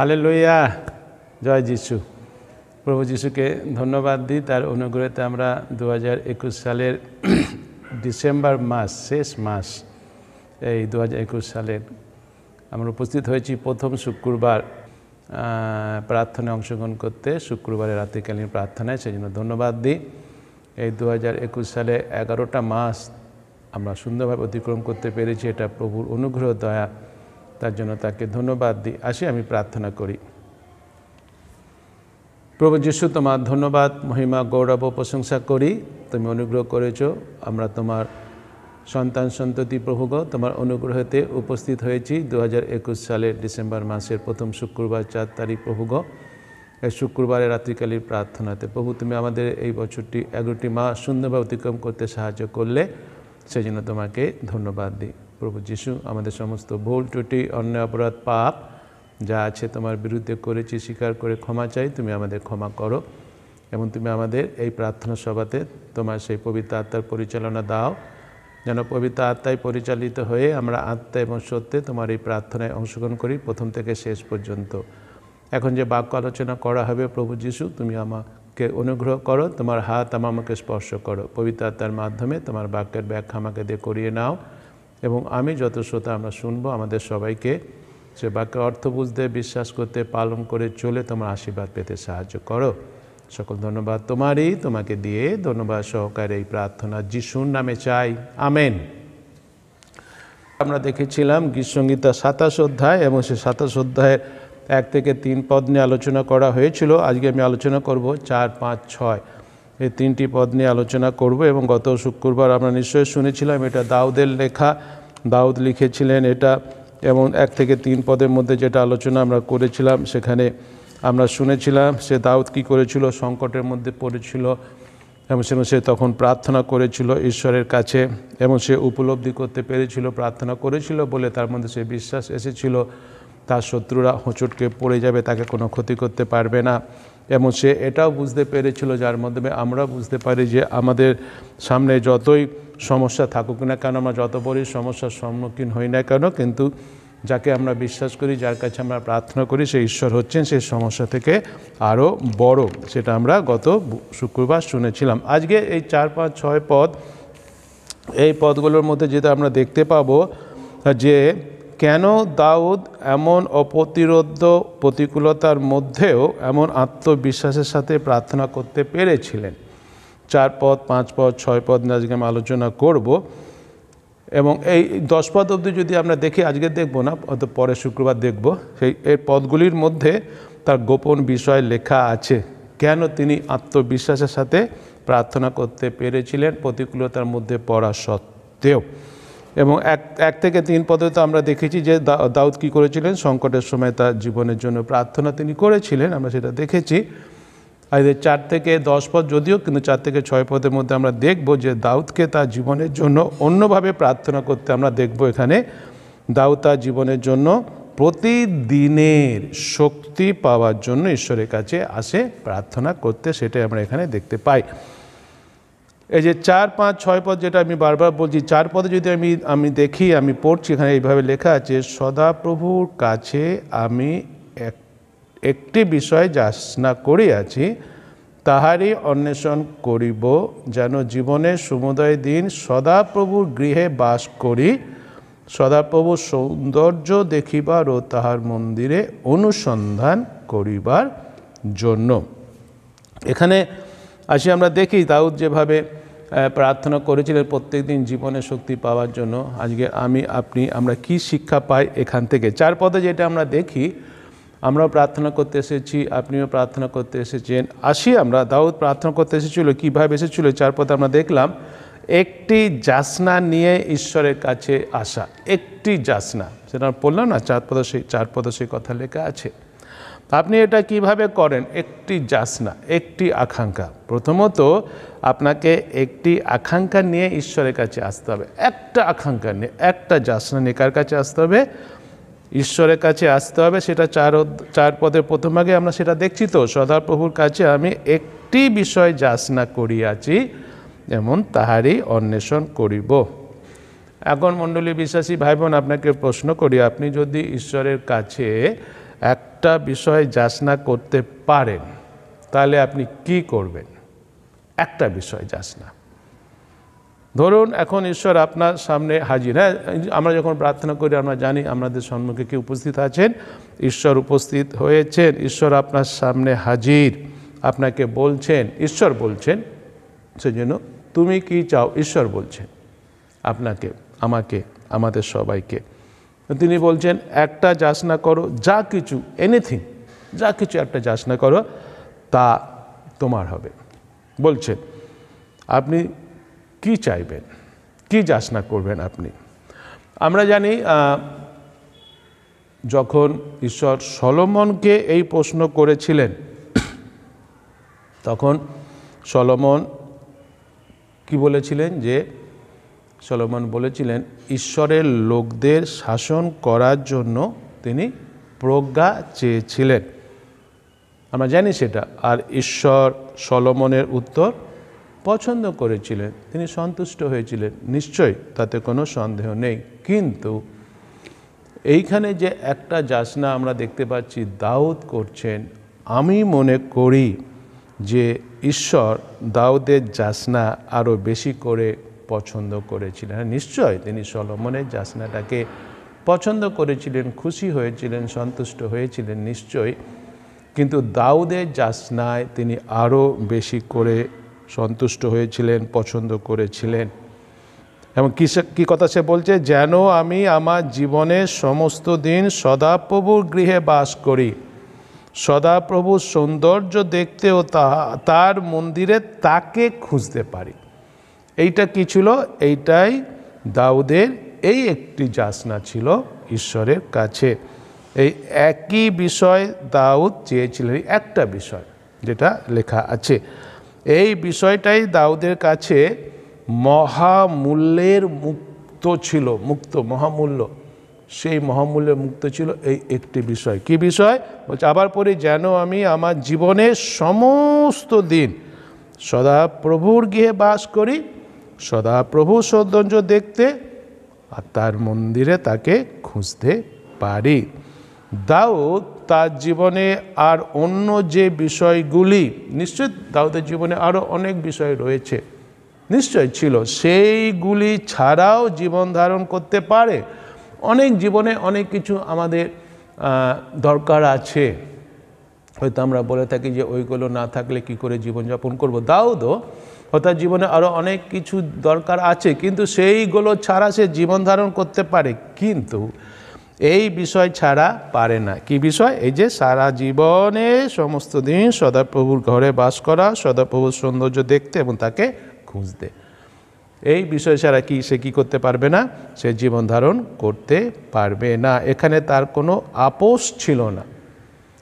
হালে লইয়া জয় যিশু প্রভু যিশুকে ধন্যবাদ দিই তার অনুগ্রহেতে আমরা দু সালের ডিসেম্বর মাস শেষ মাস এই দু হাজার সালের আমরা উপস্থিত হয়েছি প্রথম শুক্রবার প্রার্থনায় অংশগ্রহণ করতে শুক্রবারে রাত্রিকালীন প্রার্থনায় সেই জন্য ধন্যবাদ দিই এই দু সালে এগারোটা মাস আমরা সুন্দরভাবে অতিক্রম করতে পেরেছি এটা প্রভুর অনুগ্রহ দয়া তার জন্য তাকে ধন্যবাদ দিই আসি আমি প্রার্থনা করি প্রভু যিশু তোমার ধন্যবাদ মহিমা গৌরব প্রশংসা করি তুমি অনুগ্রহ করেছ আমরা তোমার সন্তান সন্ততি প্রভুগ তোমার অনুগ্রহেতে উপস্থিত হয়েছি দু সালের ডিসেম্বর মাসের প্রথম শুক্রবার চার তারিখ প্রভুগ এই শুক্রবারের রাত্রিকালীর প্রার্থনাতে প্রভু তুমি আমাদের এই বছরটি এগারোটি মাস সুন্দরভাবে অতিক্রম করতে সাহায্য করলে সেই জন্য তোমাকে ধন্যবাদ দিই প্রভু যিশু আমাদের সমস্ত ভুল ত্রুটি অন্য অপরাধ পাপ যা আছে তোমার বিরুদ্ধে করেছি স্বীকার করে ক্ষমা চাই তুমি আমাদের ক্ষমা করো এবং তুমি আমাদের এই প্রার্থনা সভাতে তোমার সেই পবিত্র আত্মার পরিচালনা দাও যেন পবিত্র আত্মায় পরিচালিত হয়ে আমরা আত্মা এবং সত্যে তোমার এই প্রার্থনায় অংশগ্রহণ করি প্রথম থেকে শেষ পর্যন্ত এখন যে বাক্য আলোচনা করা হবে প্রভু যিশু তুমি আমাকে অনুগ্রহ করো তোমার হাত আমাকে স্পর্শ করো পবিত্র আত্মার মাধ্যমে তোমার বাক্যের ব্যাখ্যা আমাকে দিয়ে করিয়ে নাও এবং আমি যত শ্রোতা আমরা শুনবো আমাদের সবাইকে সে বাক্য অর্থ বুঝতে বিশ্বাস করতে পালন করে চলে তোমার আশীর্বাদ পেতে সাহায্য করো সকল ধন্যবাদ তোমারই তোমাকে দিয়ে ধন্যবাদ সহকারে এই প্রার্থনা যিশুর নামে চাই আমেন আমরা দেখেছিলাম গীতসঙ্গীতা সাতাশ অধ্যায় এবং সে সাতাশ অধ্যায়ের এক থেকে তিন পদ নিয়ে আলোচনা করা হয়েছিল আজকে আমি আলোচনা করব চার পাঁচ ছয় এই তিনটি পদ নিয়ে আলোচনা করব এবং গত শুক্রবার আমরা নিশ্চয়ই শুনেছিলাম এটা দাউদের লেখা দাউদ লিখেছিলেন এটা এবং এক থেকে তিন পদের মধ্যে যেটা আলোচনা আমরা করেছিলাম সেখানে আমরা শুনেছিলাম সে দাউদ কি করেছিল সংকটের মধ্যে পড়েছিল এবং সে সে তখন প্রার্থনা করেছিল ঈশ্বরের কাছে এবং সে উপলব্ধি করতে পেরেছিল প্রার্থনা করেছিল বলে তার মধ্যে সে বিশ্বাস এসেছিল তার শত্রুরা হোঁচটকে পড়ে যাবে তাকে কোনো ক্ষতি করতে পারবে না এবং সে এটাও বুঝতে পেরেছিল যার মাধ্যমে আমরা বুঝতে পারি যে আমাদের সামনে যতই সমস্যা থাকুক না কেন আমরা যত বড়ই সমস্যার সম্মুখীন হই না কেন কিন্তু যাকে আমরা বিশ্বাস করি যার কাছে আমরা প্রার্থনা করি সেই ঈশ্বর হচ্ছেন সেই সমস্যা থেকে আরও বড় সেটা আমরা গত শুক্রবার শুনেছিলাম আজকে এই চার পাঁচ ছয় পদ এই পদগুলোর মধ্যে যেটা আমরা দেখতে পাবো যে কেন দাউদ এমন অপ্রতিরোধ্য প্রতিকূলতার মধ্যেও এমন আত্মবিশ্বাসের সাথে প্রার্থনা করতে পেরেছিলেন চার পদ পাঁচ পদ ছয় পদ নিয়ে আজকে আমি আলোচনা করব এবং এই দশ পদ অবধি যদি আমরা দেখি আজকে দেখব না পরে শুক্রবার দেখব সেই এই পদগুলির মধ্যে তার গোপন বিষয় লেখা আছে কেন তিনি আত্মবিশ্বাসের সাথে প্রার্থনা করতে পেরেছিলেন প্রতিকূলতার মধ্যে পড়া সত্ত্বেও এবং এক এক থেকে তিন তো আমরা দেখেছি যে দাউদ কী করেছিলেন সংকটের সময় তার জীবনের জন্য প্রার্থনা তিনি করেছিলেন আমরা সেটা দেখেছি আর চার থেকে দশ পদ যদিও কিন্তু চার থেকে ছয় পদের মধ্যে আমরা দেখব যে দাউদকে তার জীবনের জন্য অন্যভাবে প্রার্থনা করতে আমরা দেখব এখানে দাউদ তার জীবনের জন্য প্রতিদিনের শক্তি পাওয়ার জন্য ঈশ্বরের কাছে আসে প্রার্থনা করতে সেটাই আমরা এখানে দেখতে পাই এই যে চার পাঁচ ছয় পদ যেটা আমি বারবার বলছি চার পদে যদি আমি আমি দেখি আমি পড়ছি এখানে এইভাবে লেখা আছে সদাপ্রভুর কাছে আমি একটি বিষয় যাচনা করি আছি তাহারই অন্বেষণ করিব যেন জীবনের সমুদয় দিন সদাপ্রভুর গৃহে বাস করি সদাপ্রভুর সৌন্দর্য দেখিবার ও তাহার মন্দিরে অনুসন্ধান করিবার জন্য এখানে আসি আমরা দেখি দাউদ যেভাবে প্রার্থনা করেছিলেন প্রত্যেক দিন জীবনে শক্তি পাওয়ার জন্য আজকে আমি আপনি আমরা কি শিক্ষা পাই এখান থেকে চার পদে যেটা আমরা দেখি আমরাও প্রার্থনা করতে এসেছি আপনিও প্রার্থনা করতে এসেছেন আসি আমরা দাউদ প্রার্থনা করতে এসেছিল কীভাবে এসেছিল চার পদে আমরা দেখলাম একটি যাসনা নিয়ে ঈশ্বরের কাছে আসা একটি যাসনা সেটা বললাম না চার পদ সেই চার পদ সেই কথা লেখা আছে আপনি এটা কিভাবে করেন একটি যাসনা একটি আকাঙ্ক্ষা প্রথমত আপনাকে একটি আকাঙ্ক্ষা নিয়ে ঈশ্বরের কাছে আসতে হবে একটা আকাঙ্ক্ষা নিয়ে একটা যাসনা নিয়ে কার কাছে আসতে হবে ঈশ্বরের কাছে আসতে হবে সেটা চার চার পদের প্রথম আগে আমরা সেটা দেখছি তো সদাপ্রভুর কাছে আমি একটি বিষয় যাসনা করিয়াছি এমন তাহারই অন্বেষণ করিব এখন মণ্ডলী বিশ্বাসী ভাই বোন আপনাকে প্রশ্ন করি আপনি যদি ঈশ্বরের কাছে এক একটা বিষয় যাচনা করতে পারেন তাহলে আপনি কি করবেন একটা বিষয় যাচনা ধরুন এখন ঈশ্বর আপনার সামনে হাজির হ্যাঁ আমরা যখন প্রার্থনা করি আমরা জানি আমাদের সম্মুখে কি উপস্থিত আছেন ঈশ্বর উপস্থিত হয়েছেন ঈশ্বর আপনার সামনে হাজির আপনাকে বলছেন ঈশ্বর বলছেন সেজন্য তুমি কি চাও ঈশ্বর বলছেন আপনাকে আমাকে আমাদের সবাইকে তিনি বলছেন একটা যাচনা করো যা কিছু এনিথিং যা কিছু একটা যাচনা করো তা তোমার হবে বলছেন আপনি কি চাইবেন কি যাচনা করবেন আপনি আমরা জানি যখন ঈশ্বর সলমনকে এই প্রশ্ন করেছিলেন তখন সলমন কি বলেছিলেন যে সলমন বলেছিলেন ঈশ্বরের লোকদের শাসন করার জন্য তিনি প্রজ্ঞা চেয়েছিলেন আমরা জানি সেটা আর ঈশ্বর সলমনের উত্তর পছন্দ করেছিলেন তিনি সন্তুষ্ট হয়েছিলেন নিশ্চয় তাতে কোনো সন্দেহ নেই কিন্তু এইখানে যে একটা যাচনা আমরা দেখতে পাচ্ছি দাউদ করছেন আমি মনে করি যে ঈশ্বর দাউদের যাচনা আরও বেশি করে পছন্দ করেছিলেন হ্যাঁ, নিশ্চয় তিনি সলমনের জাসনাটাকে পছন্দ করেছিলেন খুশি হয়েছিলেন সন্তুষ্ট হয়েছিলেন নিশ্চয় কিন্তু দাউদের জাসনায় তিনি আরও বেশি করে সন্তুষ্ট হয়েছিলেন পছন্দ করেছিলেন এবং কিসে কি কথা সে বলছে যেন আমি আমার জীবনের সমস্ত দিন সদাপ্রভুর গৃহে বাস করি সদাপ্রভুর সৌন্দর্য দেখতে ও তার মন্দিরে তাকে খুঁজতে পারি এইটা কি ছিল এইটাই দাউদের এই একটি যাচনা ছিল ঈশ্বরের কাছে এই একই বিষয় দাউদ চেয়েছিলেন একটা বিষয় যেটা লেখা আছে এই বিষয়টাই দাউদের কাছে মহামূল্যের মুক্ত ছিল মুক্ত মহামূল্য সেই মহামূল্যের মুক্ত ছিল এই একটি বিষয় কি বিষয় বলছে আবার পরে যেন আমি আমার জীবনের সমস্ত দিন সদা প্রভুর গৃহে বাস করি সদা প্রভু সৌন্দর্য দেখতে আর তার মন্দিরে তাকে খুঁজতে পারি দাউদ তার জীবনে আর অন্য যে বিষয়গুলি নিশ্চয় দাউদের জীবনে আরও অনেক বিষয় রয়েছে নিশ্চয় ছিল সেইগুলি ছাড়াও জীবন ধারণ করতে পারে অনেক জীবনে অনেক কিছু আমাদের দরকার আছে হয়তো আমরা বলে থাকি যে ওইগুলো না থাকলে কি করে জীবনযাপন করবো দাউদও অর্থাৎ জীবনে আরও অনেক কিছু দরকার আছে কিন্তু সেইগুলো ছাড়া সে জীবন ধারণ করতে পারে কিন্তু এই বিষয় ছাড়া পারে না কি বিষয় এই যে সারা জীবনে সমস্ত দিন সদাপ্রভুর ঘরে বাস করা সদাপ্রভুর সৌন্দর্য দেখতে এবং তাকে খুঁজতে এই বিষয় ছাড়া কি সে কী করতে পারবে না সে জীবন ধারণ করতে পারবে না এখানে তার কোনো আপোষ ছিল না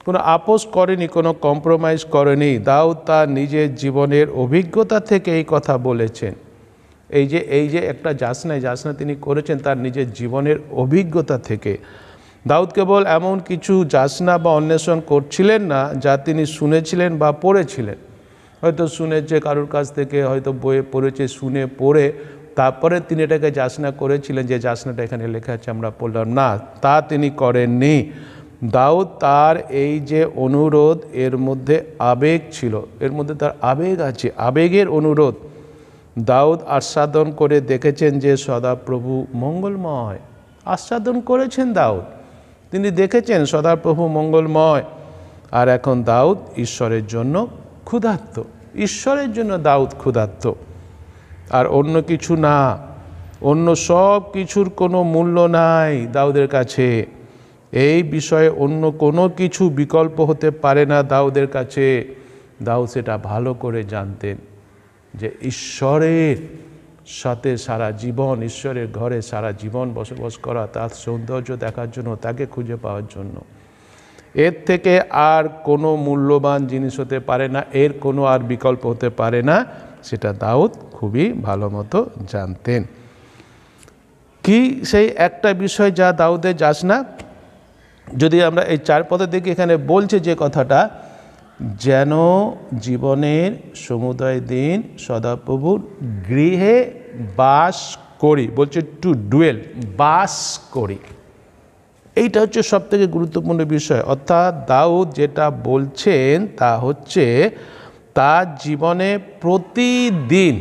কোনো আপোষ করেনি কোনো কম্প্রোমাইজ করেনি দাউদ তার নিজের জীবনের অভিজ্ঞতা থেকে এই কথা বলেছেন এই যে এই যে একটা যাসনায় যাসনা তিনি করেছেন তার নিজের জীবনের অভিজ্ঞতা থেকে দাউদ কেবল এমন কিছু যাসনা বা অন্বেষণ করছিলেন না যা তিনি শুনেছিলেন বা পড়েছিলেন হয়তো শুনেছে কারোর কাছ থেকে হয়তো বইয়ে পড়েছে শুনে পড়ে তারপরে তিনি এটাকে যাসনা করেছিলেন যে যাসনাটা এখানে লেখা আছে আমরা পড়লাম না তা তিনি করেননি দাউদ তার এই যে অনুরোধ এর মধ্যে আবেগ ছিল এর মধ্যে তার আবেগ আছে আবেগের অনুরোধ দাউদ আস্বাদন করে দেখেছেন যে সদাপ্রভু মঙ্গলময় আস্বাদন করেছেন দাউদ তিনি দেখেছেন সদাপ্রভু মঙ্গলময় আর এখন দাউদ ঈশ্বরের জন্য ক্ষুধার্ত ঈশ্বরের জন্য দাউদ ক্ষুধার্ত আর অন্য কিছু না অন্য সব কিছুর কোনো মূল্য নাই দাউদের কাছে এই বিষয়ে অন্য কোনো কিছু বিকল্প হতে পারে না দাউদের কাছে দাউদ সেটা ভালো করে জানতেন যে ঈশ্বরের সাথে সারা জীবন ঈশ্বরের ঘরে সারা জীবন বসবাস করা তার সৌন্দর্য দেখার জন্য তাকে খুঁজে পাওয়ার জন্য এর থেকে আর কোনো মূল্যবান জিনিস হতে পারে না এর কোনো আর বিকল্প হতে পারে না সেটা দাউদ খুবই ভালো মতো জানতেন কি সেই একটা বিষয় যা দাউদে যাস না যদি আমরা এই চার পদের দিকে এখানে বলছে যে কথাটা যেন জীবনের সমুদয় দিন সদাপ্রভুর গৃহে বাস করি বলছে টু ডুয়েল বাস করি এইটা হচ্ছে সবথেকে গুরুত্বপূর্ণ বিষয় অর্থাৎ দাউদ যেটা বলছেন তা হচ্ছে তার জীবনে প্রতিদিন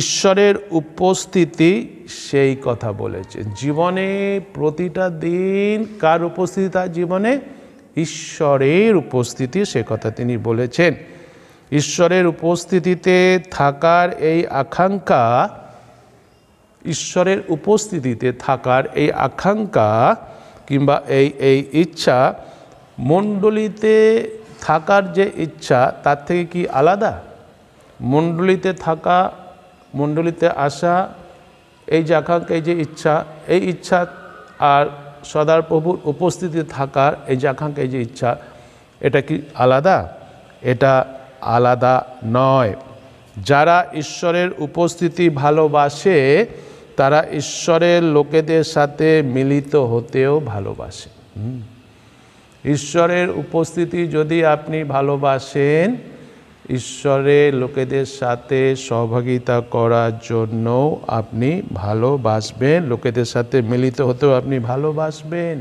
ঈশ্বরের উপস্থিতি সেই কথা বলেছে জীবনে প্রতিটা দিন কার উপস্থিতি তার জীবনে ঈশ্বরের উপস্থিতি সে কথা তিনি বলেছেন ঈশ্বরের উপস্থিতিতে থাকার এই আকাঙ্ক্ষা ঈশ্বরের উপস্থিতিতে থাকার এই আকাঙ্ক্ষা কিংবা এই এই ইচ্ছা মণ্ডলীতে থাকার যে ইচ্ছা তার থেকে কি আলাদা মণ্ডলীতে থাকা মণ্ডলীতে আসা এই যে আকাঙ্ক্ষা এই যে ইচ্ছা এই ইচ্ছা আর সদার প্রভুর উপস্থিতি থাকার এই যে আকাঙ্ক্ষা এই যে ইচ্ছা এটা কি আলাদা এটা আলাদা নয় যারা ঈশ্বরের উপস্থিতি ভালোবাসে তারা ঈশ্বরের লোকেদের সাথে মিলিত হতেও ভালোবাসে ঈশ্বরের উপস্থিতি যদি আপনি ভালোবাসেন ঈশ্বরে লোকেদের সাথে সহভাগিতা করার জন্য আপনি ভালোবাসবেন লোকেদের সাথে মিলিত হতেও আপনি ভালোবাসবেন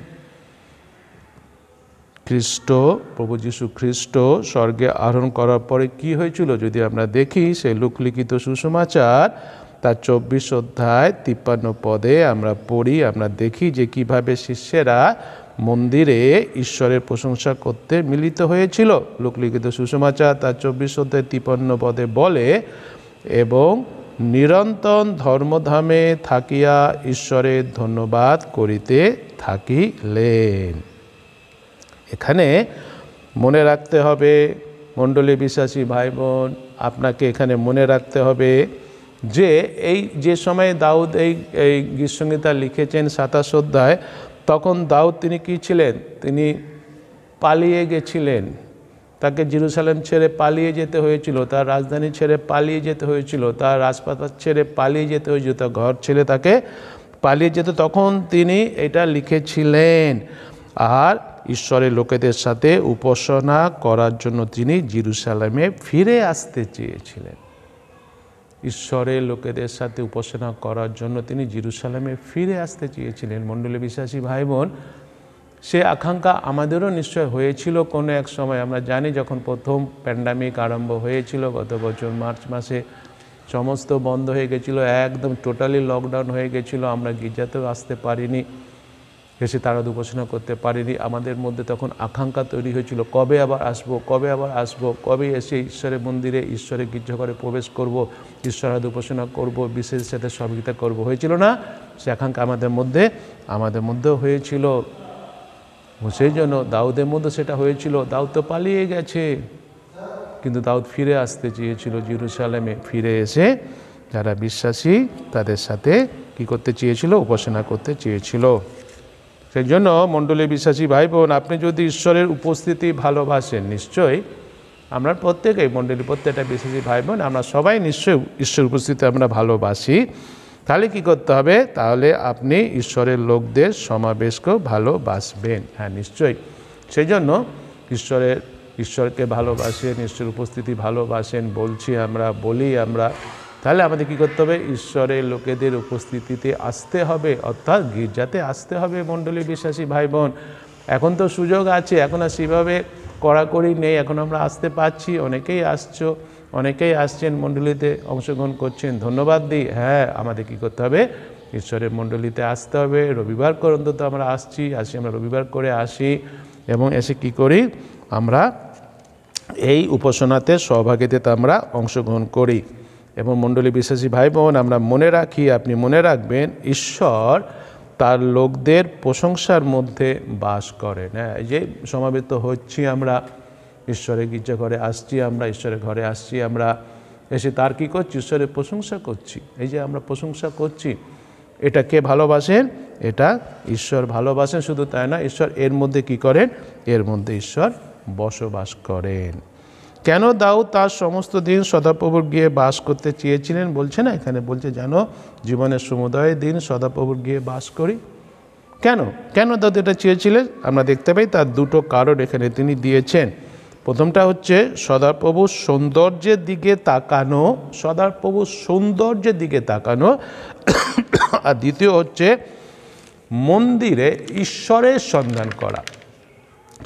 খ্রিস্ট প্রভু যীশু খ্রিস্ট স্বর্গে আহরণ করার পরে কি হয়েছিল যদি আমরা দেখি সেই লুকলিখিত সুসমাচার তার চব্বিশ অধ্যায় তিপ্পান্ন পদে আমরা পড়ি আমরা দেখি যে কিভাবে শিষ্যেরা মন্দিরে ঈশ্বরের প্রশংসা করতে মিলিত হয়েছিল লোকলিখিত সুষমাচার তার চব্বিশ অধ্যায় তিপন্ন পদে বলে এবং নিরন্তর ধর্মধামে থাকিয়া ঈশ্বরের ধন্যবাদ করিতে থাকিলেন এখানে মনে রাখতে হবে মণ্ডলী বিশ্বাসী ভাই বোন আপনাকে এখানে মনে রাখতে হবে যে এই যে সময়ে দাউদ এই এই গীতসংহিতা লিখেছেন সাতাশ অধ্যায় তখন দাউদ তিনি কি ছিলেন তিনি পালিয়ে গেছিলেন তাকে জিরুসালেম ছেড়ে পালিয়ে যেতে হয়েছিল তার রাজধানী ছেড়ে পালিয়ে যেতে হয়েছিল তার রাজপাতা ছেড়ে পালিয়ে যেতে হয়েছিল তার ঘর ছেড়ে তাকে পালিয়ে যেতে তখন তিনি এটা লিখেছিলেন আর ঈশ্বরের লোকেদের সাথে উপাসনা করার জন্য তিনি জিরুসালামে ফিরে আসতে চেয়েছিলেন ঈশ্বরের লোকেদের সাথে উপাসনা করার জন্য তিনি জিরুসালামে ফিরে আসতে চেয়েছিলেন মণ্ডলী বিশ্বাসী ভাই বোন সে আকাঙ্ক্ষা আমাদেরও নিশ্চয় হয়েছিল কোনো এক সময় আমরা জানি যখন প্রথম প্যান্ডামিক আরম্ভ হয়েছিল গত বছর মার্চ মাসে সমস্ত বন্ধ হয়ে গেছিলো একদম টোটালি লকডাউন হয়ে গেছিলো আমরা গির্জাতেও আসতে পারিনি এসে তারা উপাসনা করতে পারেনি আমাদের মধ্যে তখন আকাঙ্ক্ষা তৈরি হয়েছিল কবে আবার আসব কবে আবার আসব কবে এসে ঈশ্বরের মন্দিরে ঈশ্বরের গির্জাঘরে প্রবেশ করব ঈশ্বরাদ উপাসনা করব বিশেষের সাথে সহযোগিতা করব হয়েছিল না সে আকাঙ্ক্ষা আমাদের মধ্যে আমাদের মধ্যেও হয়েছিল সেই জন্য দাউদের মধ্যে সেটা হয়েছিল দাউদ তো পালিয়ে গেছে কিন্তু দাউদ ফিরে আসতে চেয়েছিল জিরুসালামে ফিরে এসে যারা বিশ্বাসী তাদের সাথে কি করতে চেয়েছিল উপাসনা করতে চেয়েছিল সেই জন্য মণ্ডলী বিশ্বাসী ভাই বোন আপনি যদি ঈশ্বরের উপস্থিতি ভালোবাসেন নিশ্চয়ই আমরা প্রত্যেকেই মণ্ডলী প্রত্যেকটা বিশ্বাসী ভাই বোন আমরা সবাই নিশ্চয়ই ঈশ্বর উপস্থিতি আমরা ভালোবাসি তাহলে কি করতে হবে তাহলে আপনি ঈশ্বরের লোকদের সমাবেশকেও ভালোবাসবেন হ্যাঁ নিশ্চয়ই সেই জন্য ঈশ্বরের ঈশ্বরকে ভালোবাসেন ঈশ্বর উপস্থিতি ভালোবাসেন বলছি আমরা বলি আমরা তাহলে আমাদের কী করতে হবে ঈশ্বরের লোকেদের উপস্থিতিতে আসতে হবে অর্থাৎ গির্জাতে আসতে হবে মণ্ডলী বিশ্বাসী ভাই বোন এখন তো সুযোগ আছে এখন আর সেভাবে কড়াকড়ি নেই এখন আমরা আসতে পাচ্ছি অনেকেই আসছো অনেকেই আসছেন মণ্ডলীতে অংশগ্রহণ করছেন ধন্যবাদ দিই হ্যাঁ আমাদের কি করতে হবে ঈশ্বরের মণ্ডলীতে আসতে হবে রবিবার করে অন্তত আমরা আসছি আসি আমরা রবিবার করে আসি এবং এসে কি করি আমরা এই উপাসনাতে সহভাগিতাতে আমরা অংশগ্রহণ করি এবং মণ্ডলী বিশ্বাসী ভাই বোন আমরা মনে রাখি আপনি মনে রাখবেন ঈশ্বর তার লোকদের প্রশংসার মধ্যে বাস করেন হ্যাঁ যে সমাবেত হচ্ছি আমরা ঈশ্বরের গির্জা ঘরে আসছি আমরা ঈশ্বরের ঘরে আসছি আমরা এসে তার কী করছি ঈশ্বরের প্রশংসা করছি এই যে আমরা প্রশংসা করছি এটা কে ভালোবাসেন এটা ঈশ্বর ভালোবাসেন শুধু তাই না ঈশ্বর এর মধ্যে কি করেন এর মধ্যে ঈশ্বর বসবাস করেন কেন দাও তার সমস্ত দিন সদাপ্রভুর গিয়ে বাস করতে চেয়েছিলেন বলছে না এখানে বলছে জানো জীবনের সমুদয় দিন সদাপ্রভুর গিয়ে বাস করি কেন কেন দাউদ এটা চেয়েছিলেন আমরা দেখতে পাই তার দুটো কারণ এখানে তিনি দিয়েছেন প্রথমটা হচ্ছে সদাপ্রভুর সৌন্দর্যের দিকে তাকানো সদাপ্রভুর সৌন্দর্যের দিকে তাকানো আর দ্বিতীয় হচ্ছে মন্দিরে ঈশ্বরের সন্ধান করা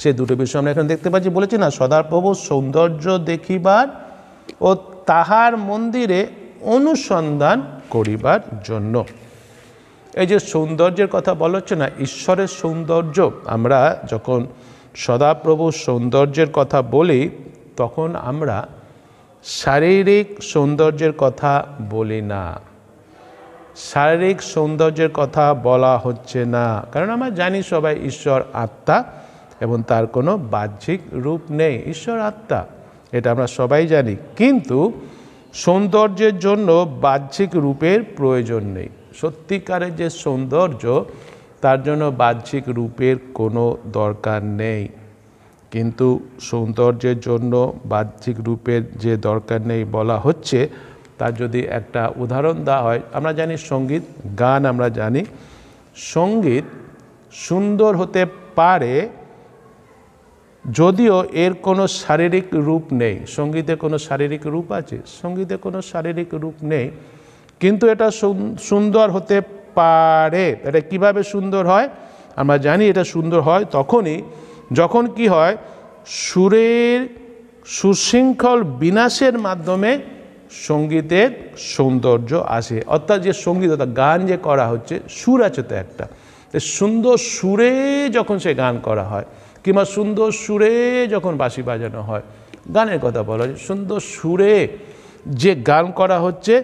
সেই দুটো বিষয় আমরা এখানে দেখতে পাচ্ছি বলেছি না সদাপ্রভু সৌন্দর্য দেখিবার ও তাহার মন্দিরে অনুসন্ধান করিবার জন্য এই যে সৌন্দর্যের কথা বলা হচ্ছে না ঈশ্বরের সৌন্দর্য আমরা যখন সদাপ্রভুর সৌন্দর্যের কথা বলি তখন আমরা শারীরিক সৌন্দর্যের কথা বলি না শারীরিক সৌন্দর্যের কথা বলা হচ্ছে না কারণ আমরা জানি সবাই ঈশ্বর আত্মা এবং তার কোনো বাহ্যিক রূপ নেই ঈশ্বর আত্মা এটা আমরা সবাই জানি কিন্তু সৌন্দর্যের জন্য বাহ্যিক রূপের প্রয়োজন নেই সত্যিকারের যে সৌন্দর্য তার জন্য বাহ্যিক রূপের কোনো দরকার নেই কিন্তু সৌন্দর্যের জন্য বাহ্যিক রূপের যে দরকার নেই বলা হচ্ছে তার যদি একটা উদাহরণ দেওয়া হয় আমরা জানি সঙ্গীত গান আমরা জানি সঙ্গীত সুন্দর হতে পারে যদিও এর কোনো শারীরিক রূপ নেই সঙ্গীতে কোনো শারীরিক রূপ আছে সঙ্গীতে কোনো শারীরিক রূপ নেই কিন্তু এটা সুন্দর হতে পারে এটা কিভাবে সুন্দর হয় আমরা জানি এটা সুন্দর হয় তখনই যখন কি হয় সুরের সুশৃঙ্খল বিনাশের মাধ্যমে সঙ্গীতের সৌন্দর্য আসে অর্থাৎ যে সঙ্গীত অর্থাৎ গান যে করা হচ্ছে সুর আছে তো একটা সুন্দর সুরে যখন সে গান করা হয় কিংবা সুন্দর সুরে যখন বাঁশি বাজানো হয় গানের কথা বলা হয় সুন্দর সুরে যে গান করা হচ্ছে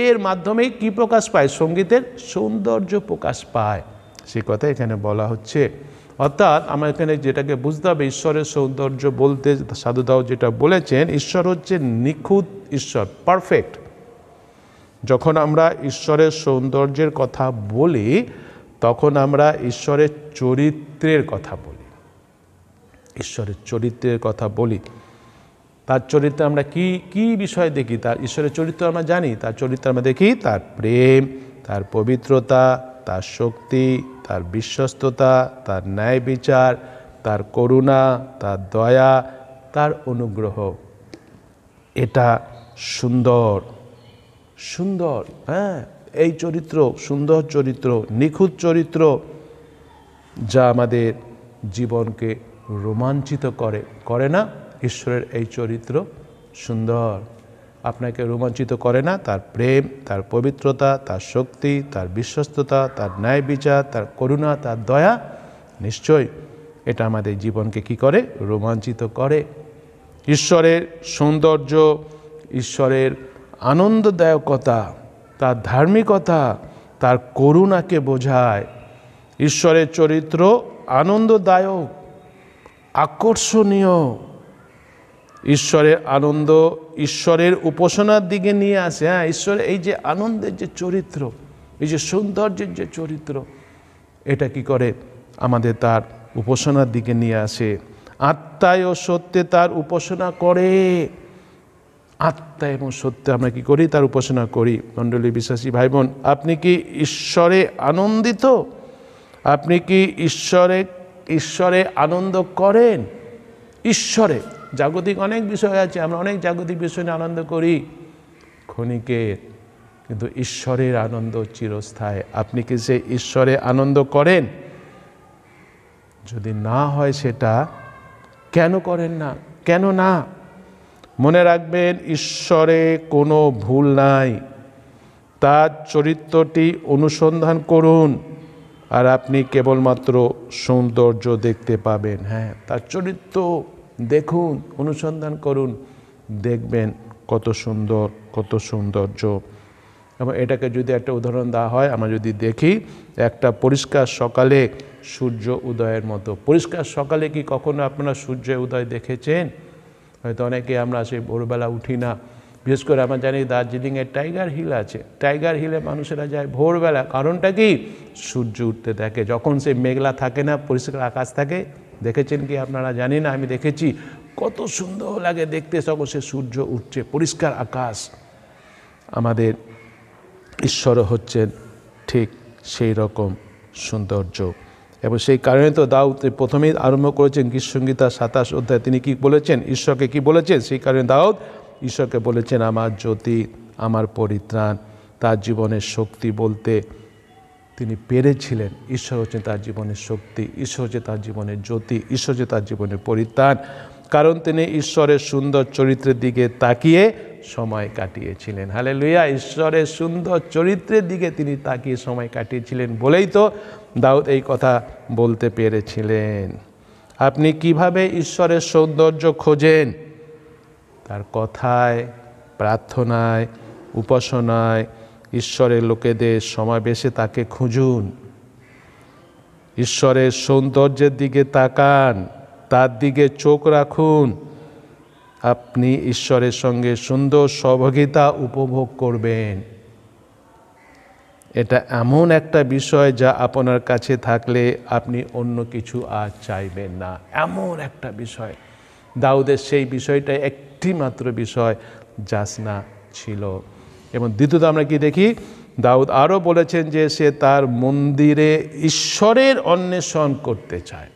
এর মাধ্যমেই কি প্রকাশ পায় সঙ্গীতের সৌন্দর্য প্রকাশ পায় সে কথা এখানে বলা হচ্ছে অর্থাৎ আমার এখানে যেটাকে বুঝতে হবে ঈশ্বরের সৌন্দর্য বলতে সাধুদাও যেটা বলেছেন ঈশ্বর হচ্ছে নিখুঁত ঈশ্বর পারফেক্ট যখন আমরা ঈশ্বরের সৌন্দর্যের কথা বলি তখন আমরা ঈশ্বরের চরিত্রের কথা বলি ঈশ্বরের চরিত্রের কথা বলি তার চরিত্র আমরা কি কি বিষয় দেখি তার ঈশ্বরের চরিত্র আমরা জানি তার চরিত্র আমরা দেখি তার প্রেম তার পবিত্রতা তার শক্তি তার বিশ্বস্ততা তার ন্যায় বিচার তার করুণা তার দয়া তার অনুগ্রহ এটা সুন্দর সুন্দর হ্যাঁ এই চরিত্র সুন্দর চরিত্র নিখুঁত চরিত্র যা আমাদের জীবনকে রোমাঞ্চিত করে করে না ঈশ্বরের এই চরিত্র সুন্দর আপনাকে রোমাঞ্চিত করে না তার প্রেম তার পবিত্রতা তার শক্তি তার বিশ্বস্ততা তার ন্যায় বিচার তার করুণা তার দয়া নিশ্চয় এটা আমাদের জীবনকে কি করে রোমাঞ্চিত করে ঈশ্বরের সৌন্দর্য ঈশ্বরের আনন্দদায়কতা তার ধার্মিকতা তার করুণাকে বোঝায় ঈশ্বরের চরিত্র আনন্দদায়ক আকর্ষণীয় ঈশ্বরের আনন্দ ঈশ্বরের উপাসনার দিকে নিয়ে আসে হ্যাঁ ঈশ্বরের এই যে আনন্দের যে চরিত্র এই যে সৌন্দর্যের যে চরিত্র এটা কি করে আমাদের তার উপাসনার দিকে নিয়ে আসে আত্মায় ও সত্যে তার উপাসনা করে আত্মা এবং সত্যে আমরা কি করি তার উপাসনা করি মণ্ডলী বিশ্বাসী ভাই বোন আপনি কি ঈশ্বরে আনন্দিত আপনি কি ঈশ্বরে ঈশ্বরে আনন্দ করেন ঈশ্বরে জাগতিক অনেক বিষয় আছে আমরা অনেক জাগতিক বিষয় নিয়ে আনন্দ করি ক্ষণিকের কিন্তু ঈশ্বরের আনন্দ চিরস্থায় আপনি কি সে ঈশ্বরে আনন্দ করেন যদি না হয় সেটা কেন করেন না কেন না মনে রাখবেন ঈশ্বরে কোনো ভুল নাই তার চরিত্রটি অনুসন্ধান করুন আর আপনি কেবলমাত্র সৌন্দর্য দেখতে পাবেন হ্যাঁ তার চরিত্র দেখুন অনুসন্ধান করুন দেখবেন কত সুন্দর কত সৌন্দর্য এবং এটাকে যদি একটা উদাহরণ দেওয়া হয় আমরা যদি দেখি একটা পরিষ্কার সকালে সূর্য উদয়ের মতো পরিষ্কার সকালে কি কখনো আপনারা সূর্য উদয় দেখেছেন হয়তো অনেকে আমরা সেই ভোরবেলা উঠি না বিশেষ করে আমরা জানি দার্জিলিংয়ে টাইগার হিল আছে টাইগার হিলে মানুষেরা যায় ভোরবেলা কারণটা কি সূর্য উঠতে থাকে যখন সে মেঘলা থাকে না পরিষ্কার আকাশ থাকে দেখেছেন কি আপনারা জানি না আমি দেখেছি কত সুন্দর লাগে দেখতে তখন সে সূর্য উঠছে পরিষ্কার আকাশ আমাদের ঈশ্বর হচ্ছেন ঠিক সেই রকম সৌন্দর্য এবং সেই কারণে তো দাউদ প্রথমেই আরম্ভ করেছেন গীতসঙ্গীতা সাতাশ অধ্যায় তিনি কি বলেছেন ঈশ্বরকে কি বলেছেন সেই কারণে দাউদ ঈশ্বরকে বলেছেন আমার জ্যোতি আমার পরিত্রাণ তার জীবনের শক্তি বলতে তিনি পেরেছিলেন ঈশ্বর হচ্ছে তার জীবনের শক্তি ঈশ্বর হচ্ছে তার জীবনের জ্যোতি ঈশ্বর হচ্ছে তার জীবনের পরিত্রাণ কারণ তিনি ঈশ্বরের সুন্দর চরিত্রের দিকে তাকিয়ে সময় কাটিয়েছিলেন হালে লুইয়া ঈশ্বরের সুন্দর চরিত্রের দিকে তিনি তাকিয়ে সময় কাটিয়েছিলেন বলেই তো দাউদ এই কথা বলতে পেরেছিলেন আপনি কিভাবে ঈশ্বরের সৌন্দর্য খোঁজেন তার কথায় প্রার্থনায় উপাসনায় ঈশ্বরের লোকেদের সমাবেশে তাকে খুঁজুন ঈশ্বরের সৌন্দর্যের দিকে তাকান তার দিকে চোখ রাখুন আপনি ঈশ্বরের সঙ্গে সুন্দর সহভাগিতা উপভোগ করবেন এটা এমন একটা বিষয় যা আপনার কাছে থাকলে আপনি অন্য কিছু আর চাইবেন না এমন একটা বিষয় দাউদের সেই বিষয়টা এক একটি মাত্র বিষয় জাসনা ছিল এবং দ্বিতীয়ত আমরা কি দেখি দাউদ আরও বলেছেন যে সে তার মন্দিরে ঈশ্বরের অন্বেষণ করতে চায়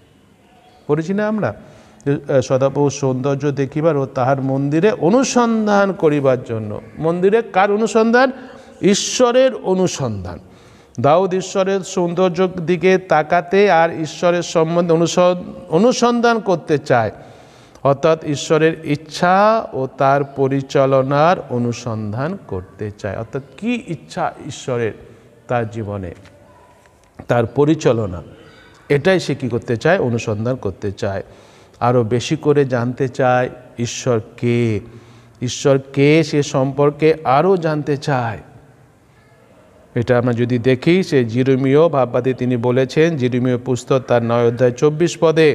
পড়েছি না আমরা সদাপ্রভু সৌন্দর্য দেখিবার ও তাহার মন্দিরে অনুসন্ধান করিবার জন্য মন্দিরে কার অনুসন্ধান ঈশ্বরের অনুসন্ধান দাউদ ঈশ্বরের সৌন্দর্য দিকে তাকাতে আর ঈশ্বরের সম্বন্ধে অনুসন্ধান করতে চায় অর্থাৎ ঈশ্বরের ইচ্ছা ও তার পরিচালনার অনুসন্ধান করতে চায় অর্থাৎ কি ইচ্ছা ঈশ্বরের তার জীবনে তার পরিচালনা এটাই সে কী করতে চায় অনুসন্ধান করতে চায় আরও বেশি করে জানতে চায় ঈশ্বর কে ঈশ্বর কে সে সম্পর্কে আরও জানতে চায় এটা আমরা যদি দেখি সে জিরুমীয় ভাববাদী তিনি বলেছেন জিরুমীয় পুস্তক তার নয় অধ্যায় চব্বিশ পদে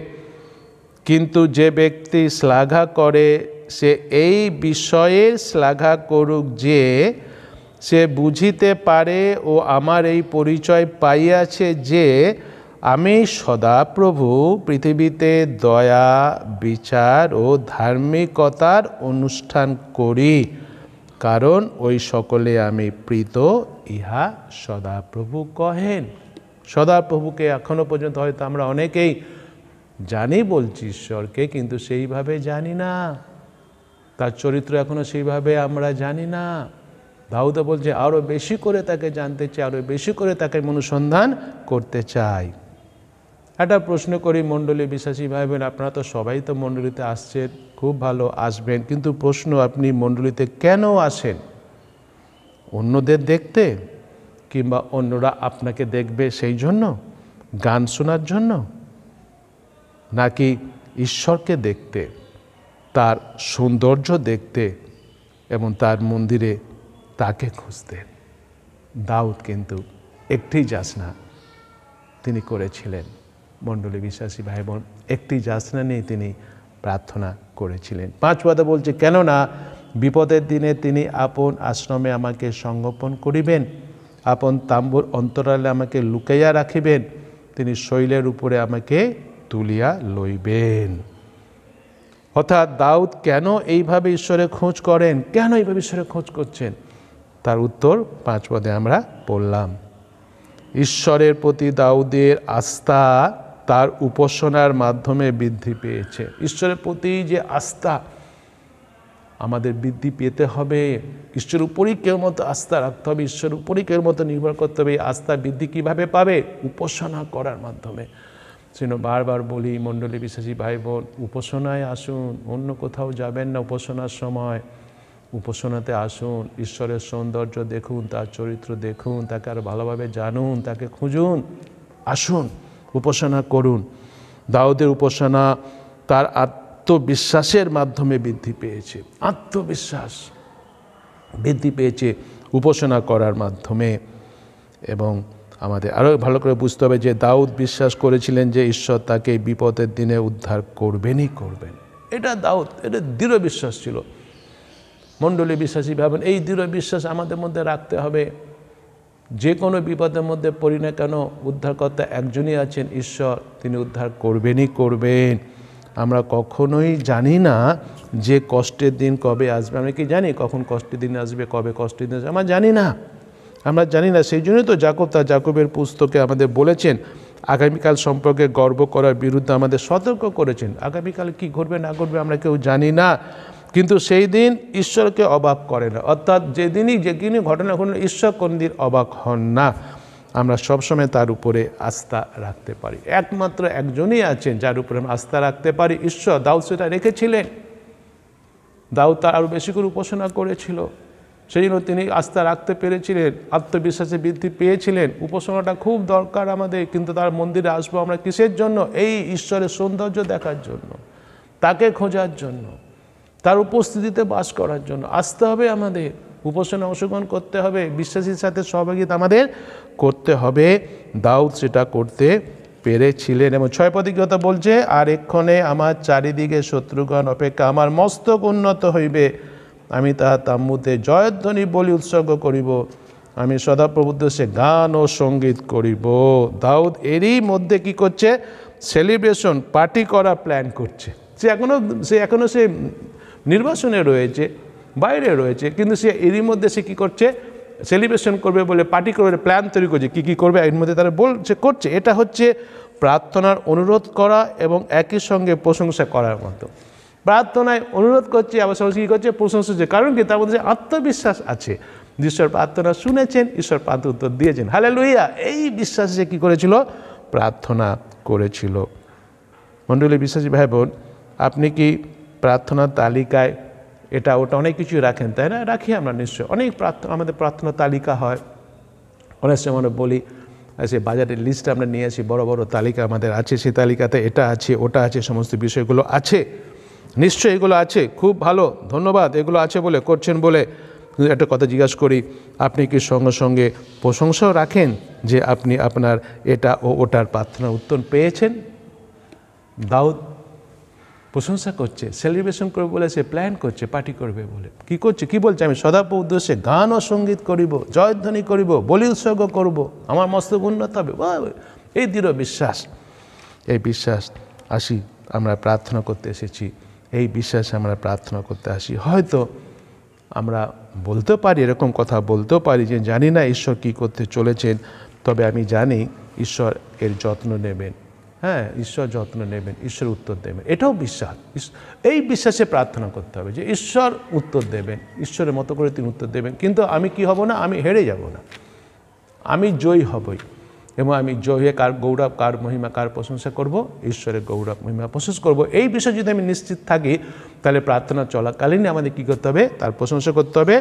কিন্তু যে ব্যক্তি শ্লাঘা করে সে এই বিষয়ে শ্লাঘা করুক যে সে বুঝিতে পারে ও আমার এই পরিচয় পাইয়াছে যে আমি সদাপ্রভু পৃথিবীতে দয়া বিচার ও ধার্মিকতার অনুষ্ঠান করি কারণ ওই সকলে আমি প্রীত ইহা সদাপ্রভু কহেন সদাপ্রভুকে এখনও পর্যন্ত হয়তো আমরা অনেকেই জানি বলছি ঈশ্বরকে কিন্তু সেইভাবে জানি না তার চরিত্র এখনও সেইভাবে আমরা জানি না দাউদা বলছে আরও বেশি করে তাকে জানতে চাই আরও বেশি করে তাকে অনুসন্ধান করতে চাই একটা প্রশ্ন করি মণ্ডলী বিশ্বাসী ভাই বোন আপনারা তো সবাই তো মণ্ডলীতে আসছেন খুব ভালো আসবেন কিন্তু প্রশ্ন আপনি মণ্ডলীতে কেন আসেন অন্যদের দেখতে কিংবা অন্যরা আপনাকে দেখবে সেই জন্য গান শোনার জন্য নাকি ঈশ্বরকে দেখতে তার সৌন্দর্য দেখতে এবং তার মন্দিরে তাকে খুঁজতেন দাউদ কিন্তু একটি যাচনা তিনি করেছিলেন মণ্ডলী বিশ্বাসী ভাই বোন একটি যাচনা নিয়ে তিনি প্রার্থনা করেছিলেন পাঁচ কথা বলছে কেননা বিপদের দিনে তিনি আপন আশ্রমে আমাকে সংগোপন করিবেন আপন তাম্বুর অন্তরালে আমাকে লুকাইয়া রাখিবেন তিনি শৈলের উপরে আমাকে তুলিয়া লইবেন অর্থাৎ দাউদ কেন এইভাবে ঈশ্বরের খোঁজ করেন কেন এইভাবে ঈশ্বরের খোঁজ করছেন তার উত্তর পাঁচ পদে আমরা পড়লাম ঈশ্বরের প্রতি দাউদের আস্থা তার উপাসনার মাধ্যমে বৃদ্ধি পেয়েছে ঈশ্বরের প্রতি যে আস্থা আমাদের বৃদ্ধি পেতে হবে ঈশ্বরের উপরই কেউ মতো আস্থা রাখতে হবে ঈশ্বরের উপরই কেউ মতো নির্ভর করতে হবে আস্থা বৃদ্ধি কীভাবে পাবে উপাসনা করার মাধ্যমে সেন বারবার বলি মণ্ডলী বিশ্বাসী ভাই বোন উপাসনায় আসুন অন্য কোথাও যাবেন না উপাসনার সময় উপাসনাতে আসুন ঈশ্বরের সৌন্দর্য দেখুন তার চরিত্র দেখুন তাকে আর ভালোভাবে জানুন তাকে খুঁজুন আসুন উপাসনা করুন দাউদের উপাসনা তার আত্মবিশ্বাসের মাধ্যমে বৃদ্ধি পেয়েছে আত্মবিশ্বাস বৃদ্ধি পেয়েছে উপাসনা করার মাধ্যমে এবং আমাদের আরও ভালো করে বুঝতে হবে যে দাউদ বিশ্বাস করেছিলেন যে ঈশ্বর তাকে বিপদের দিনে উদ্ধার করবেনই করবেন এটা দাউদ এটা দৃঢ় বিশ্বাস ছিল মণ্ডলী বিশ্বাসী ভাবেন এই দৃঢ় বিশ্বাস আমাদের মধ্যে রাখতে হবে যে কোনো বিপদের মধ্যে পড়ি না কেন উদ্ধারকর্তা একজনই আছেন ঈশ্বর তিনি উদ্ধার করবেনই করবেন আমরা কখনোই জানি না যে কষ্টের দিন কবে আসবে আমি কি জানি কখন কষ্টের দিন আসবে কবে কষ্টের দিন আসবে আমরা জানি না আমরা জানি না সেই জন্যই তো জাকব তা জাকবের পুস্তকে আমাদের বলেছেন আগামীকাল সম্পর্কে গর্ব করার বিরুদ্ধে আমাদের সতর্ক করেছেন আগামীকাল কি ঘটবে না ঘটবে আমরা কেউ জানি না কিন্তু সেই দিন ঈশ্বরকে অবাক করে না অর্থাৎ যেদিনই যেদিনই ঘটনা ঘটলে ঈশ্বর কোন দিন অবাক হন না আমরা সবসময় তার উপরে আস্থা রাখতে পারি একমাত্র একজনই আছেন যার উপরে আমরা আস্থা রাখতে পারি ঈশ্বর দাউ সেটা রেখেছিলেন দাউ তার আরও বেশি করে উপাসনা করেছিল সেই জন্য তিনি আস্থা রাখতে পেরেছিলেন আত্মবিশ্বাসে বৃদ্ধি পেয়েছিলেন উপাসনাটা খুব দরকার আমাদের কিন্তু তার মন্দিরে আসবো আমরা কিসের জন্য এই ঈশ্বরের সৌন্দর্য দেখার জন্য তাকে খোঁজার জন্য তার উপস্থিতিতে বাস করার জন্য আসতে হবে আমাদের উপাসনা অংশগ্রহণ করতে হবে বিশ্বাসীর সাথে সহভাগিতা আমাদের করতে হবে দাউদ সেটা করতে পেরেছিলেন এবং ছয় কথা বলছে আর এক্ষণে আমার চারিদিকে শত্রুগণ অপেক্ষা আমার মস্তক উন্নত হইবে আমি তাহা মধ্যে জয়ধ্বনি বলি উৎসর্গ করিব আমি সে গান ও সঙ্গীত করিব দাউদ এরই মধ্যে কি করছে সেলিব্রেশন পার্টি করা প্ল্যান করছে সে এখনও সে এখনও সে নির্বাসনে রয়েছে বাইরে রয়েছে কিন্তু সে এরই মধ্যে সে কী করছে সেলিব্রেশন করবে বলে পার্টি করবে প্ল্যান তৈরি করছে কী কী করবে এর মধ্যে তারা বলছে করছে এটা হচ্ছে প্রার্থনার অনুরোধ করা এবং একই সঙ্গে প্রশংসা করার মতো প্রার্থনায় অনুরোধ করছে আবার সবাই কী করছে প্রশংসা হচ্ছে কারণ কি তার মধ্যে যে আত্মবিশ্বাস আছে ঈশ্বর প্রার্থনা শুনেছেন ঈশ্বর প্রার্থ উত্তর দিয়েছেন হালে লুইয়া এই বিশ্বাসে সে কী করেছিল প্রার্থনা করেছিল মণ্ডলী বিশ্বাসী ভাই বোন আপনি কি প্রার্থনার তালিকায় এটা ওটা অনেক কিছু রাখেন তাই না রাখি আমরা নিশ্চয় অনেক প্রার্থনা আমাদের প্রার্থনা তালিকা হয় অনেক সময় আমরা বলি সে বাজারের লিস্ট আমরা নিয়ে আসি বড় বড় তালিকা আমাদের আছে সেই তালিকাতে এটা আছে ওটা আছে সমস্ত বিষয়গুলো আছে নিশ্চয়ই এগুলো আছে খুব ভালো ধন্যবাদ এগুলো আছে বলে করছেন বলে একটা কথা জিজ্ঞাসা করি আপনি কি সঙ্গে সঙ্গে প্রশংসাও রাখেন যে আপনি আপনার এটা ও ওটার প্রার্থনা উত্তর পেয়েছেন দাউদ প্রশংসা করছে সেলিব্রেশন করবে বলে সে প্ল্যান করছে পার্টি করবে বলে কি করছে কি বলছে আমি সদাপ উদ্দেশ্যে গান ও সঙ্গীত করিব জয়ধ্বনি করিব বলি উৎসর্গ করব আমার মস্তক উন্নত হবে এই দৃঢ় বিশ্বাস এই বিশ্বাস আসি আমরা প্রার্থনা করতে এসেছি এই বিশ্বাসে আমরা প্রার্থনা করতে আসি হয়তো আমরা বলতে পারি এরকম কথা বলতেও পারি যে জানি না ঈশ্বর কি করতে চলেছেন তবে আমি জানি ঈশ্বর এর যত্ন নেবেন হ্যাঁ ঈশ্বর যত্ন নেবেন ঈশ্বর উত্তর দেবেন এটাও বিশ্বাস এই বিশ্বাসে প্রার্থনা করতে হবে যে ঈশ্বর উত্তর দেবেন ঈশ্বরের মতো করে তিনি উত্তর দেবেন কিন্তু আমি কি হব না আমি হেরে যাব না আমি জয়ী হবই এবং আমি জহে কার গৌরব কার মহিমা কার প্রশংসা করব ঈশ্বরের গৌরব মহিমা প্রশংসা করব এই বিষয়ে যদি আমি নিশ্চিত থাকি তাহলে প্রার্থনা চলাকালীন আমাদের কী করতে হবে তার প্রশংসা করতে হবে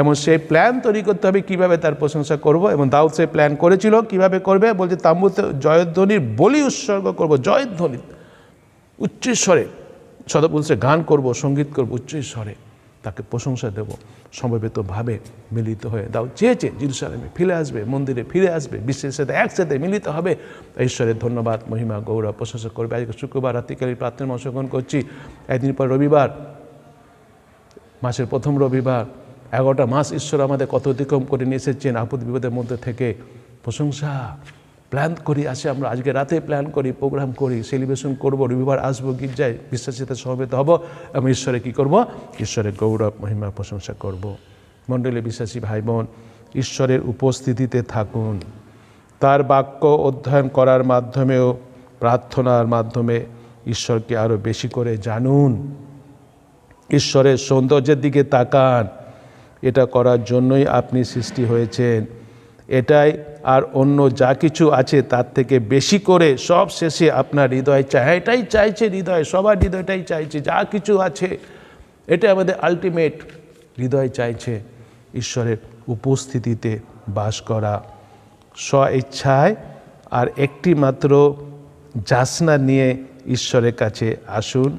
এবং সেই প্ল্যান তৈরি করতে হবে কিভাবে তার প্রশংসা করব এবং দাউদ সেই প্ল্যান করেছিল কিভাবে করবে বলছে তাম্বুতে জয়ধ্বনির বলি উৎসর্গ করব জয়ধ্বনি উচ্চস্বরে সদপুরুষে গান করব সঙ্গীত করব উচ্চস্বরে তাকে প্রশংসা দেব সমবেতভাবে মিলিত হয়ে দাও চেয়েছে জিরুসালামে ফিরে আসবে মন্দিরে ফিরে আসবে বিশ্বের সাথে একসাথে মিলিত হবে ঈশ্বরের ধন্যবাদ মহিমা গৌরব প্রশংসা করবে আজকে শুক্রবার রাত্রিকালীন প্রার্থনা অংশগ্রহণ করছি একদিন পর রবিবার মাসের প্রথম রবিবার এগারোটা মাস ঈশ্বর আমাদের কত অতিক্রম করে নিয়ে এসেছেন আপদ বিপদের মধ্যে থেকে প্রশংসা প্ল্যান করি আছে আমরা আজকে রাতে প্ল্যান করি প্রোগ্রাম করি সেলিব্রেশন করব রবিবার আসবো গির্জায় বিশ্বাসীতে সমবেত হব এবং ঈশ্বরে কী করব ঈশ্বরের গৌরব মহিমা প্রশংসা করব। মণ্ডলী বিশ্বাসী ভাই বোন ঈশ্বরের উপস্থিতিতে থাকুন তার বাক্য অধ্যয়ন করার মাধ্যমেও প্রার্থনার মাধ্যমে ঈশ্বরকে আরও বেশি করে জানুন ঈশ্বরের সৌন্দর্যের দিকে তাকান এটা করার জন্যই আপনি সৃষ্টি হয়েছেন এটাই আর অন্য যা কিছু আছে তার থেকে বেশি করে সব শেষে আপনার হৃদয় চায় হ্যাঁ, এটাই চাইছে হৃদয় সবার হৃদয়টাই চাইছে যা কিছু আছে এটা আমাদের আলটিমেট হৃদয় চাইছে ঈশ্বরের উপস্থিতিতে বাস করা স্ব ইচ্ছায় আর একটি মাত্র যাসনা নিয়ে ঈশ্বরের কাছে আসুন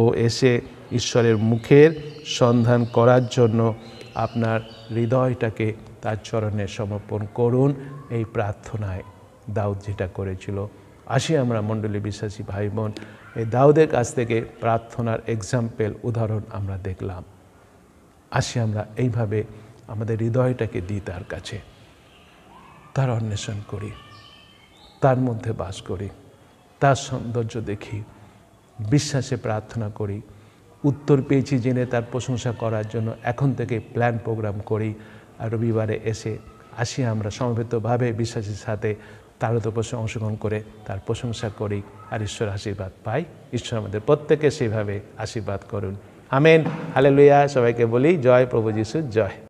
ও এসে ঈশ্বরের মুখের সন্ধান করার জন্য আপনার হৃদয়টাকে তার চরণে সমর্পণ করুন এই প্রার্থনায় দাউদ যেটা করেছিল আসি আমরা মণ্ডলী বিশ্বাসী ভাই বোন এই দাউদের কাছ থেকে প্রার্থনার এক্সাম্পল উদাহরণ আমরা দেখলাম আসি আমরা এইভাবে আমাদের হৃদয়টাকে দিই তার কাছে তার অন্বেষণ করি তার মধ্যে বাস করি তার সৌন্দর্য দেখি বিশ্বাসে প্রার্থনা করি উত্তর পেয়েছি জেনে তার প্রশংসা করার জন্য এখন থেকে প্ল্যান প্রোগ্রাম করি রবিবারে এসে আসি আমরা সমবেতভাবে বিশ্বাসের সাথে তার তপস্য অংশগ্রহণ করে তার প্রশংসা করি আর ঈশ্বর আশীর্বাদ পাই ঈশ্বর আমাদের প্রত্যেকে সেভাবে আশীর্বাদ করুন আমেন হালে লুইয়া সবাইকে বলি জয় প্রভু যিশু জয়